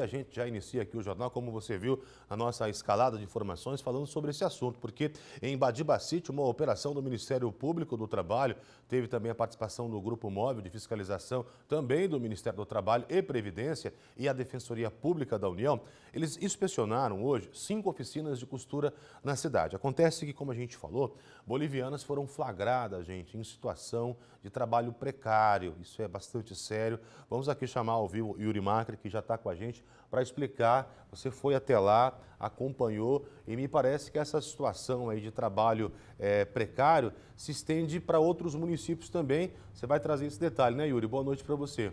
A gente já inicia aqui o jornal, como você viu, a nossa escalada de informações falando sobre esse assunto, porque em Badibacite, uma operação do Ministério Público do Trabalho teve também a participação do Grupo Móvel de Fiscalização, também do Ministério do Trabalho e Previdência e a Defensoria Pública da União. Eles inspecionaram hoje cinco oficinas de costura na cidade. Acontece que, como a gente falou, bolivianas foram flagradas, gente, em situação de trabalho precário. Isso é bastante sério. Vamos aqui chamar ao vivo o Yuri Macri, que já está com a gente para explicar. Você foi até lá, acompanhou e me parece que essa situação aí de trabalho é, precário se estende para outros municípios também. Você vai trazer esse detalhe, né, Yuri? Boa noite para você.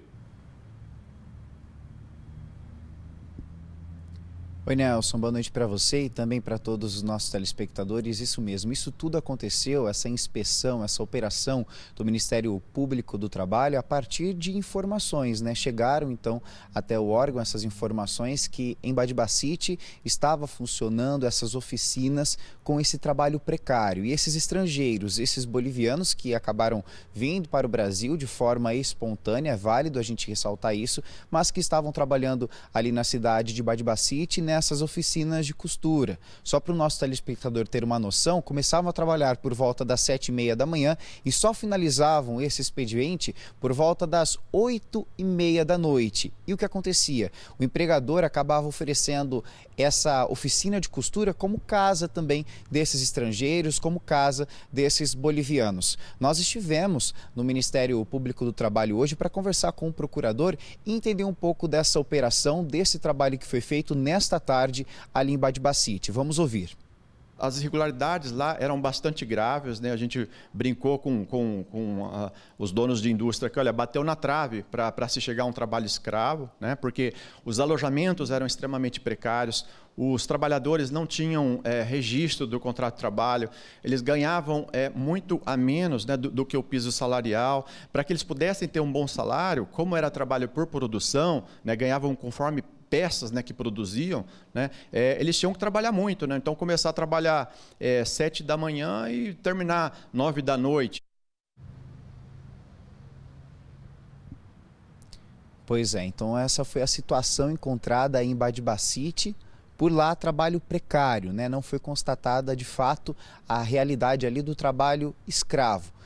Oi, Nelson, boa noite para você e também para todos os nossos telespectadores. Isso mesmo, isso tudo aconteceu, essa inspeção, essa operação do Ministério Público do Trabalho a partir de informações, né? Chegaram então até o órgão essas informações que em Badibacite estava funcionando essas oficinas com esse trabalho precário. E esses estrangeiros, esses bolivianos que acabaram vindo para o Brasil de forma espontânea, é válido a gente ressaltar isso, mas que estavam trabalhando ali na cidade de Badibacite, né? essas oficinas de costura. Só para o nosso telespectador ter uma noção, começavam a trabalhar por volta das sete e meia da manhã e só finalizavam esse expediente por volta das oito e meia da noite. E o que acontecia? O empregador acabava oferecendo essa oficina de costura como casa também desses estrangeiros, como casa desses bolivianos. Nós estivemos no Ministério Público do Trabalho hoje para conversar com o procurador e entender um pouco dessa operação, desse trabalho que foi feito nesta tarde ali em Badbacite. Vamos ouvir as irregularidades lá eram bastante graves, né? A gente brincou com, com, com uh, os donos de indústria que, olha, bateu na trave para se chegar a um trabalho escravo, né? Porque os alojamentos eram extremamente precários, os trabalhadores não tinham é, registro do contrato de trabalho, eles ganhavam é, muito a menos né, do, do, que o piso salarial. Para que eles pudessem ter um bom salário, como era trabalho por produção, né, ganhavam conforme peças né, que produziam, né, é, eles tinham que trabalhar muito. Né? Então, começar a trabalhar é, sete da manhã e terminar nove da noite. Pois é, então essa foi a situação encontrada em Badibacite. Por lá, trabalho precário, né? não foi constatada de fato a realidade ali do trabalho escravo.